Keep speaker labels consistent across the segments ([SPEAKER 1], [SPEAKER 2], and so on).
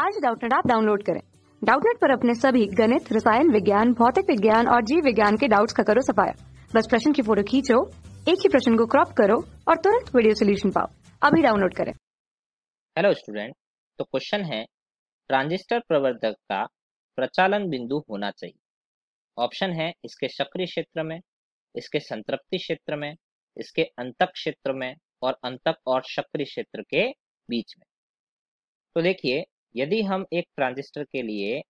[SPEAKER 1] आज डाउटनेट आप डाउनलोड करें डाउटनेट पर अपने सभी गणित रसायन विज्ञान भौतिक विज्ञान और जीव विज्ञान के डाउट्स का करो सफाया बस प्रश्न की फोटो खींचो एक ही प्रश्न को क्रॉप करो और तुरंत वीडियो सोल्यूशन पाओ अभी डाउनलोड करें
[SPEAKER 2] हेलो स्टूडेंट तो क्वेश्चन है ट्रांजिस्टर प्रवर्धक का प्रचालन बिंदु होना चाहिए ऑप्शन है इसके सक्रिय क्षेत्र में इसके संतृप्ति क्षेत्र में इसके अंतक क्षेत्र में और अंतक और सक्रिय क्षेत्र के बीच में तो देखिए यदि हम एक ट्रांजिस्टर के लिए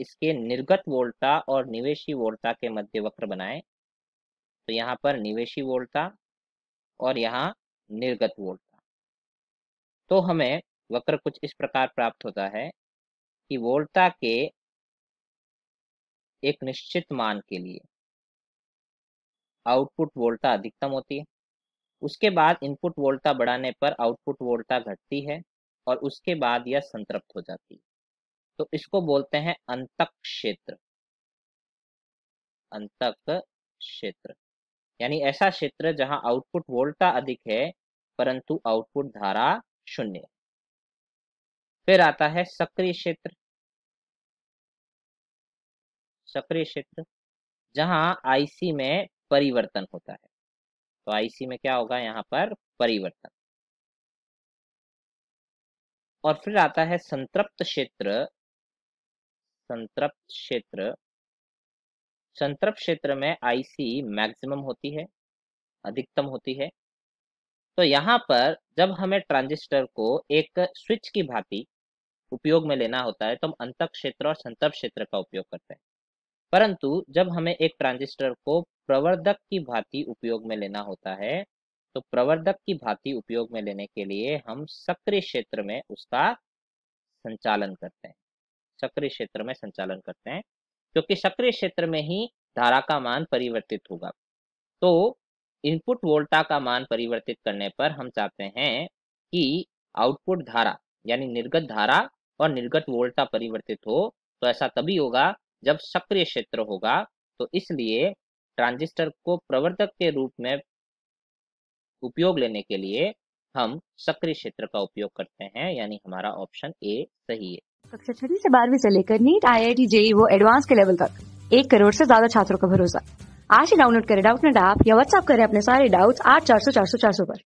[SPEAKER 2] इसके निर्गत वोल्टा और निवेशी वोल्टा के मध्य वक्र बनाएं तो यहाँ पर निवेशी वोल्टा और यहाँ निर्गत वोल्टा तो हमें वक्र कुछ इस प्रकार प्राप्त होता है कि वोल्टा के एक निश्चित मान के लिए आउटपुट वोल्टा अधिकतम होती है उसके बाद इनपुट वोल्टा बढ़ाने पर आउटपुट वोल्टा घटती है और उसके बाद यह संतृप्त हो जाती है तो इसको बोलते हैं अंतक क्षेत्र अंतक क्षेत्र यानी ऐसा क्षेत्र जहां आउटपुट वोल्टा अधिक है परंतु आउटपुट धारा शून्य फिर आता है सक्रिय क्षेत्र सक्रिय क्षेत्र जहां आईसी में परिवर्तन होता है तो आईसी में क्या होगा यहां पर परिवर्तन और फिर आता है संतृप्त क्षेत्र संतृप्त क्षेत्र संतृप्त क्षेत्र में आईसी मैक्सिमम होती है अधिकतम होती है तो यहाँ पर जब हमें ट्रांजिस्टर को एक स्विच की भांति उपयोग में लेना होता है तो हम अंतक क्षेत्र और संतर्प क्षेत्र का उपयोग करते हैं परंतु जब हमें एक ट्रांजिस्टर को प्रवर्धक की भांति उपयोग में लेना होता है तो प्रवर्धक की भांति उपयोग में लेने के लिए हम सक्रिय क्षेत्र में उसका संचालन करते हैं सक्रिय क्षेत्र में संचालन करते हैं क्योंकि सक्रिय क्षेत्र में ही धारा का मान परिवर्तित होगा तो इनपुट वोल्टा का मान परिवर्तित करने पर हम चाहते हैं कि आउटपुट धारा यानी निर्गत धारा और निर्गत वोल्टा परिवर्तित हो तो ऐसा तभी होगा जब सक्रिय क्षेत्र होगा तो इसलिए ट्रांजिस्टर को प्रवर्तक के रूप में उपयोग लेने के लिए हम सक्रिय क्षेत्र का उपयोग करते हैं यानी हमारा ऑप्शन ए सही है
[SPEAKER 1] कक्षा छठी से बारहवीं से लेकर NEET I I T JEE वो एडवांस के लेवल तक एक करोड़ से ज्यादा छात्रों का भरोसा आज ही डाउनलोड करें डाउट नेट ऐप या व्हाट्सएप करें अपने सारे डाउट्स आठ चार सौ चार सौ चार सौ पर